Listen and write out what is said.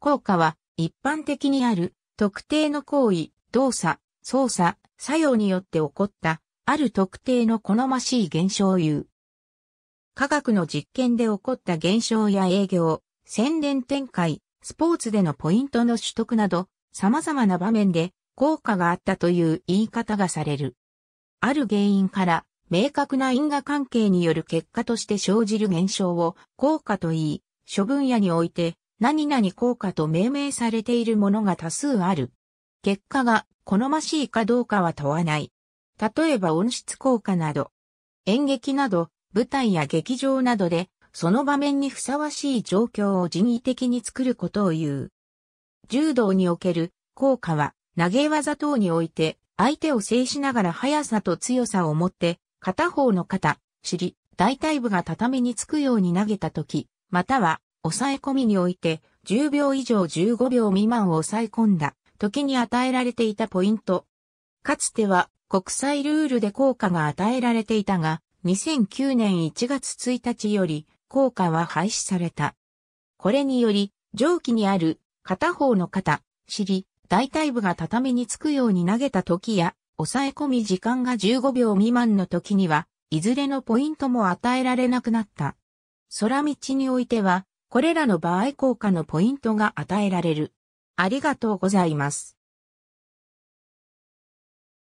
効果は一般的にある特定の行為、動作、操作、作用によって起こったある特定の好ましい現象を言う。科学の実験で起こった現象や営業、宣伝展開、スポーツでのポイントの取得など、様々な場面で効果があったという言い方がされる。ある原因から明確な因果関係による結果として生じる現象を効果と言い、処分野において何々効果と命名されているものが多数ある。結果が好ましいかどうかは問わない。例えば音質効果など、演劇など、舞台や劇場などで、その場面にふさわしい状況を人為的に作ることを言う。柔道における効果は、投げ技等において、相手を制しながら速さと強さを持って、片方の肩、尻、大腿部が畳につくように投げたとき、または抑え込みにおいて、10秒以上15秒未満を抑え込んだ時に与えられていたポイント。かつては国際ルールで効果が与えられていたが、2009年1月1日より効果は廃止された。これにより、上記にある片方の肩、尻、大腿部が畳につくように投げた時や、抑え込み時間が15秒未満の時には、いずれのポイントも与えられなくなった。空道においては、これらの場合効果のポイントが与えられる。ありがとうございます。